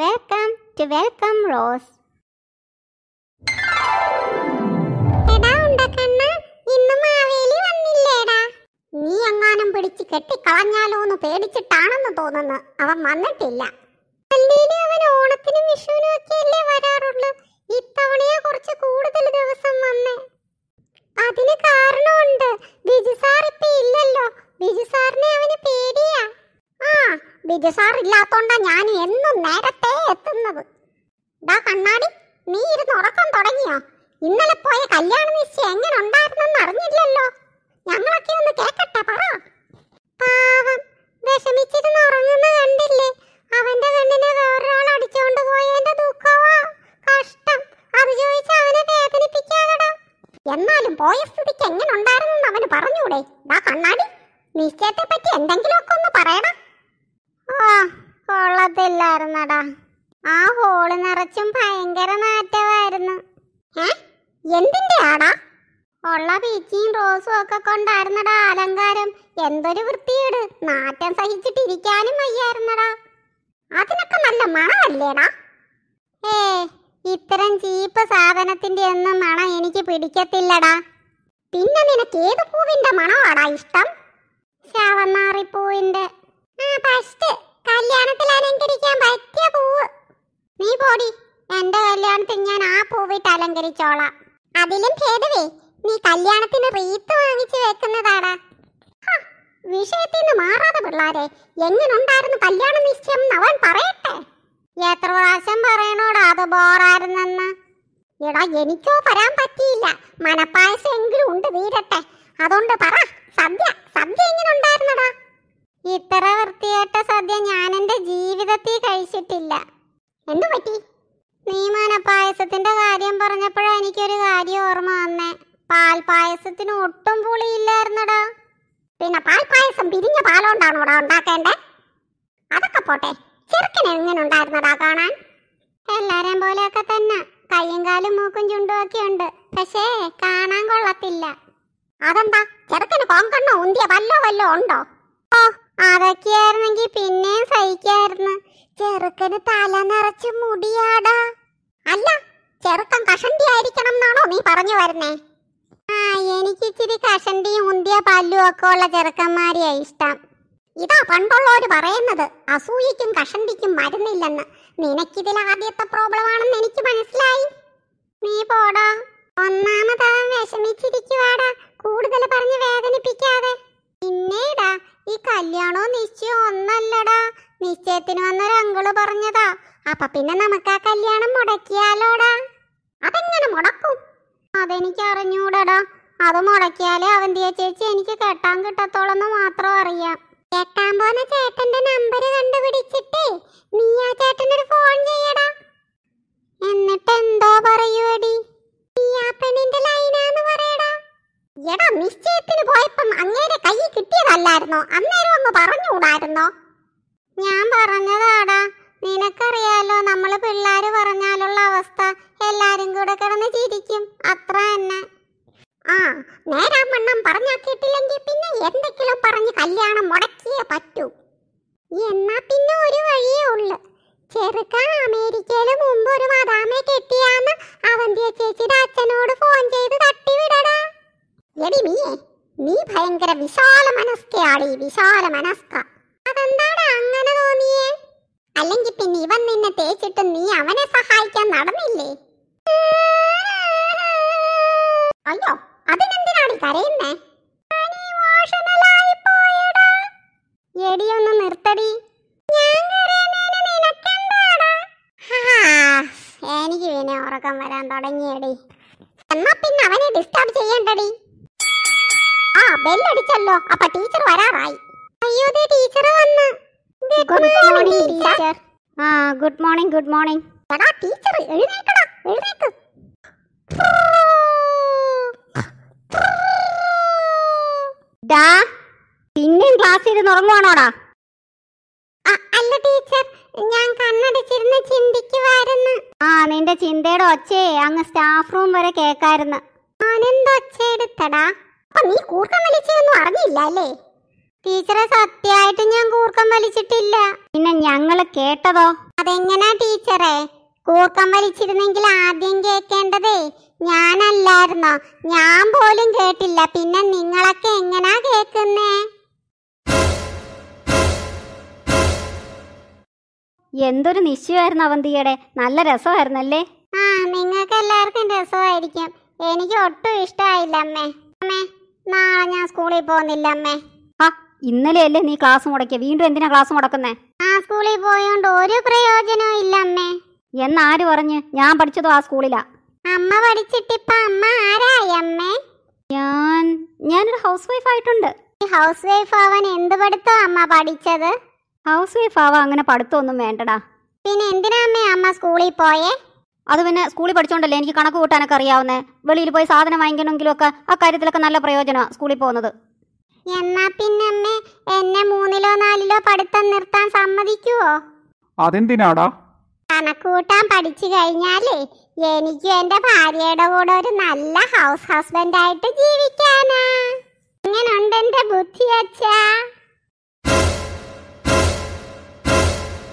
welcome to welcome rose നീ എങ്ങാനും പിടിച്ച് കെട്ടിക്കളഞ്ഞാലോ എന്ന് പേടിച്ചിട്ടാണെന്ന് തോന്നുന്നു അവൻ വന്നിട്ടില്ല അവൻ ഓണത്തിനും വിഷുവിനും ഒക്കെ അല്ലേ വരാറുള്ളൂ ഇത്തവണയെ കുറച്ച് കൂടുതൽ ദിവസം വന്നേ അതിന് കാരണമുണ്ട് ബിജു സാർ ഇപ്പൊ ഇല്ലല്ലോ ബിജു സാറിനെ ബിജു സാർ ഇല്ലാത്തോണ്ടാ ഞാൻ എന്നും നേരത്തെ എത്തുന്നത് ഡാ കണ്ണാടി നീ ഇരുന്ന് ഉറക്കം തുടങ്ങിയോ ഇന്നലെ പോയ കല്യാണ നിശ്ചയം എങ്ങനെ ഉണ്ടായിരുന്നെന്ന് അറിഞ്ഞില്ലല്ലോ ഞങ്ങളൊക്കെ ഒന്ന് കേക്കട്ടെ പറ പാവം വിഷമിച്ചിരുന്ന് ഉറങ്ങുന്ന കണ്ടില്ലേ അവന്റെ കണ്ണിനെ വേറൊരാൾ അടിച്ചുകൊണ്ട് പോയതിന്റെ ദുഃഖവാ കഷ്ടം അത് ചോദിച്ച് അവനെ വേദനിപ്പിക്കാതെടാ എന്നാലും പോയ സ്ഥിതിക്ക് എങ്ങനെ ഉണ്ടായിരുന്നെന്ന് അവന് പറഞ്ഞൂടെ ഡാ കണ്ണാടി നിശ്ചയത്തെ പറ്റി എന്തെങ്കിലുമൊക്കെ ഒന്ന് പറയണം ആ കൊള്ളത്തില്ലായിരുന്നടാ ആ ഹോള് നിറച്ചും ഭയങ്കര നാറ്റമായിരുന്നു എന്തിന്റെ ആടാ ഉള്ള പീച്ചിയും റോസും ഒക്കെ കൊണ്ടായിരുന്നടാ അലങ്കാരം എന്തൊരു വൃത്തിയേട് നാറ്റം സഹിച്ചിട്ടിരിക്കാനും വയ്യായിരുന്നടാ അതിനൊക്കെ നല്ല മണമല്ലേടാ ഏ ഇത്തരം ചീപ്പ് സാധനത്തിന്റെ ഒന്നും മണം എനിക്ക് പിടിക്കത്തില്ലടാ പിന്നെ നിനക്ക് ഏത് പൂവിന്റെ മണമാടാ ഇഷ്ടം ശാവന്നാറിപ്പൂവിന്റെ ഫസ്റ്റ് കല്യാണത്തിൽ അലങ്കരിക്കാൻ പറ്റിയ പൂവ് നീ പോടി എന്റെ കല്യാണത്തിൽ ഞാൻ ആ പൂവിട്ട് അലങ്കരിച്ചോളാം അതിലും ഭേദവേ നീ കല്യാണത്തിന് റീത്ത് വാങ്ങിച്ചു വെക്കുന്നതാടാ വിഷയത്തിൽ നിന്ന് മാറാതെ പിള്ളാരെ എങ്ങനുണ്ടായിരുന്നു കല്യാണ നിശ്ചയം അവൻ പറയട്ടെ എത്ര പ്രാവശ്യം പറയണോടാ അത് ബോറായിരുന്നെന്ന് എടാ എനിക്കോ പറയാൻ പറ്റിയില്ല മനപ്പായസം എങ്കിലും ഉണ്ട് വീരട്ടെ അതുകൊണ്ട് പറ സദ്യ സദ്യ എങ്ങനെ എങ്ങനുണ്ടായിരുന്നു എന്തു പറ്റി നീമാന പായസത്തിന്റെ കാര്യം പറഞ്ഞപ്പോഴാ എനിക്കൊരു കാര്യം ഓർമ്മ വന്നേ പാൽ പായസത്തിന് ഒട്ടും പുളിയില്ലായിരുന്നടാ പിന്നെ പാൽ പായസം പിരിഞ്ഞ പാലോണ്ടാണോ ഇവിടെ ഉണ്ടാക്കേണ്ടേ അതൊക്കെ പോട്ടെ ചെറുക്കനെ എങ്ങനെ ഉണ്ടായിരുന്നടാ കാണാൻ എല്ലാരെയും പോലെയൊക്കെ തന്നെ കയ്യും കാലും മൂക്കും ചുണ്ടും ഒക്കെ ഉണ്ട് പക്ഷേ കാണാൻ കൊള്ളത്തില്ല അതെന്താ ചെറുക്കന് കോങ്കണ്ണോ ഉന്തിയ വല്ലോ വല്ലോ ഉണ്ടോ ഓ അതൊക്കെയായിരുന്നെങ്കിൽ പിന്നെയും സഹിക്കായിരുന്നു ചെറുക്കന് തല നിറച്ച് മുടിയാടാ അല്ല ചെറുക്കൻ കഷണ്ടി ആയിരിക്കണം എന്നാണോ നീ പറഞ്ഞു വരുന്നേ ആ എനിക്ക് ഇച്ചിരി കഷണ്ടിയും ഉന്തിയ പല്ലും ഒക്കെ ഉള്ള ചെറുക്കന്മാരെയാ ഇഷ്ടം ഇതാ പണ്ടുള്ളവര് പറയുന്നത് അസൂയക്കും കഷണ്ടിക്കും മരുന്നില്ലെന്ന് നിനക്കിതിൽ ആദ്യത്തെ പ്രോബ്ലം ആണെന്ന് എനിക്ക് മനസ്സിലായി നീ പോടാ ഒന്നാമതാ വിഷമിച്ചിരിക്കുവാടാ കൂടുതൽ പറഞ്ഞ് വേദനിപ്പിക്കാതെ പിന്നീടാ ഈ കല്യാണോ നിശ്ചയം ഒന്നല്ലടാ നിശ്ചയത്തിന് വന്നൊരു പറഞ്ഞതാ അപ്പൊ പിന്നെ നമുക്ക് ആ കല്യാണം മുടക്കിയാലോടാ അതെങ്ങനെ മുടക്കും അതെനിക്ക് അറിഞ്ഞൂടാ അത് മുടക്കിയാലേ അവന്തിയ ചേച്ചി എനിക്ക് കെട്ടാൻ കിട്ടത്തോളെന്ന് മാത്രം അറിയാം കെട്ടാൻ പോന്ന ചേട്ടന്റെ നമ്പർ കണ്ടുപിടിച്ചിട്ടേ നീ ആ ചേട്ടനൊരു ഫോൺ ചെയ്യടാ എന്നിട്ട് എന്തോ പറയൂടി നീ ആ പെണ്ണിന്റെ ലൈനാന്ന് പറയടാ എടാ നിശ്ചയത്തിന് പോയപ്പം അങ്ങേരെ കൈ കിട്ടിയതല്ലായിരുന്നോ അന്നേരം ഒന്ന് പറഞ്ഞുകൂടായിരുന്നോ ഞാൻ പറഞ്ഞതാടാ നിനക്കറിയാലോ നമ്മള് പിള്ളാര് പറഞ്ഞാലുള്ള അവസ്ഥ എല്ലാരും കൂടെ കിടന്ന് ചിരിക്കും അത്ര തന്നെ ആ നേരാമണ്ണം പറഞ്ഞാ കേട്ടില്ലെങ്കിൽ പിന്നെ എന്തെങ്കിലും പറഞ്ഞ് കല്യാണം മുടക്കിയേ പറ്റൂ എന്നാ പിന്നെ ഒരു വഴിയേ ഉള്ളു ചെറുക്കാൻ അമേരിക്കയില് മുമ്പ് ഒരു മദാമെ കെട്ടിയാന്ന് അവന്തിയ ചേച്ചിയുടെ അച്ഛനോട് ഫോൺ ചെയ്ത് തട്ടിവിടടാ എടി നീ നീ ഭയങ്കര വിശാല മനസ്കയാളി വിശാല മനസ്ക അല്ലെങ്കിൽ പിന്നെ ഇവൻ നിന്നെ തേച്ചിട്ട് നീ അവനെ സഹായിക്കാൻ നടന്നില്ലേ അയ്യോ അതിനെന്തിനാണ് കരയുന്നേ എടിയൊന്ന് നിർത്തടി എനിക്ക് പിന്നെ ഉറക്കം വരാൻ തുടങ്ങിയടി എന്നാ പിന്നെ അവനെ ഡിസ്റ്റർബ് ചെയ്യണ്ടടി ആ ബെല്ലടിച്ചല്ലോ അപ്പൊ ടീച്ചർ വരാറായി അയ്യോ ടീച്ചർ വന്ന് ഗുഡ് മോർണിംഗ് ടീച്ചർ ആ good morning good morning teacher എഴുന്നേക്കടാ എഴുന്നേക്ക് ഡാ പിന്നെയും ക്ലാസ്സിൽ ഇരുന്ന് ഉറങ്ങുവാണോടാ അല്ല ടീച്ചർ ഞാൻ കണ്ണടച്ചിരുന്ന് ചിന്തിക്കുവായിരുന്നു ആ നിന്റെ ചിന്തയുടെ ഒച്ചേ അങ്ങ് സ്റ്റാഫ് റൂം വരെ കേക്കായിരുന്നു ആനന്ദ ഒച്ച എടുത്തടാ അപ്പൊ നീ കൂർക്കം വലിച്ചൊന്നും അറിഞ്ഞില്ല അല്ലേ ടീച്ചറെ സത്യമായിട്ട് ഞാൻ കൂർക്കം വലിച്ചിട്ടില്ല പിന്നെ ഞങ്ങൾ കേട്ടതോ അതെങ്ങനാ ടീച്ചറെ കൂർക്കം വലിച്ചിരുന്നെങ്കിൽ ആദ്യം കേൾക്കേണ്ടതേ ഞാനല്ലായിരുന്നു ഞാൻ പോലും കേട്ടില്ല പിന്നെ നിങ്ങളൊക്കെ എങ്ങനാ കേൾക്കുന്നേ എന്തൊരു നിശ്ചയമായിരുന്നു അവന്തിയുടെ നല്ല രസമായിരുന്നല്ലേ ആ നിങ്ങൾക്ക് എല്ലാവർക്കും രസമായിരിക്കും എനിക്ക് ഒട്ടും ഇഷ്ടമായില്ല അമ്മേ അമ്മേ നാളെ ഞാൻ സ്കൂളിൽ പോകുന്നില്ല അമ്മേ ഇന്നലെയല്ലേ നീ ക്ലാസ് മുടക്കിയ വീണ്ടും എന്തിനാ ക്ലാസ് മുടക്കുന്നേ ആ സ്കൂളിൽ പോയോണ്ട് ഒരു പ്രയോജനവും ഇല്ല അമ്മേ എന്നാര് പറഞ്ഞ് ഞാൻ പഠിച്ചതോ ആ സ്കൂളിലാ അമ്മ പഠിച്ചിട്ടിപ്പോ അമ്മ ആരായി അമ്മേ ഞാൻ ഞാനൊരു ഹൗസ് വൈഫ് ആയിട്ടുണ്ട് ഹൗസ് വൈഫ് ആവാൻ എന്ത് പഠിത്തോ അമ്മ പഠിച്ചത് ഹൗസ് വൈഫ് ആവാ അങ്ങനെ പഠിത്തമൊന്നും വേണ്ടടാ പിന്നെ എന്തിനാ അമ്മേ അമ്മ സ്കൂളിൽ പോയേ അത് പിന്നെ സ്കൂളിൽ പഠിച്ചോണ്ടല്ലേ എനിക്ക് കണക്ക് കൂട്ടാനൊക്കെ അറിയാവുന്നേ വെളിയിൽ പോയി സാധനം വാങ്ങിക്കണമെങ്കിലും ഒക്കെ ആ കാര്യത്തിലൊക്കെ നല്ല പ്രയോജനമാണ് സ്കൂളിൽ പോകുന്നത് എന്നാ പിന്നമ്മേ എന്നെ മൂന്നിലോ നാലിലോ പഠിത്തം നിർത്താൻ സമ്മതിക്കുവോ അതെന്തിനാടാ കണക്കൂട്ടാൻ പഠിച്ചു കഴിഞ്ഞാലേ എനിക്ക് എന്റെ ഭാര്യയുടെ കൂടെ ഒരു നല്ല ഹൗസ് ഹസ്ബൻഡ് ആയിട്ട് ജീവിക്കാനാ എങ്ങനുണ്ട് എന്റെ ബുദ്ധി അച്ഛാ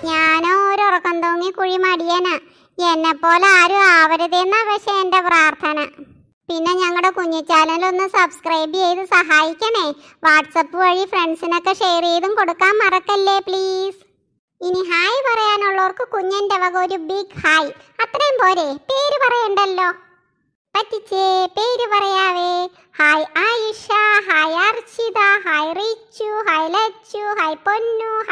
ഞാനോ ഒരു ഉറക്കം തോങ്ങി കുഴി മടിയനാ എന്നെ പോലെ ആരും ആവരുതെന്നാ പക്ഷെ എന്റെ പ്രാർത്ഥന പിന്നെ ഞങ്ങളുടെ കുഞ്ഞു ചാനലൊന്ന് സബ്സ്ക്രൈബ് ചെയ്ത് സഹായിക്കണേ വാട്സപ്പ് വഴി ഫ്രണ്ട്സിനൊക്കെ ഷെയർ ചെയ്തും കൊടുക്കാൻ മറക്കല്ലേ പ്ലീസ് ഇനി ഹായ് പറയാനുള്ളവർക്ക് കുഞ്ഞൻ്റെ വക ഒരു ബിഗ് ഹായ് അത്രയും പോരെ പേര് പറയണ്ടല്ലോ പറ്റിച്ചേ പേര് പറയാവേ hi Ayesha hi Archita hi Richu hi Lachu hi പൊന്നു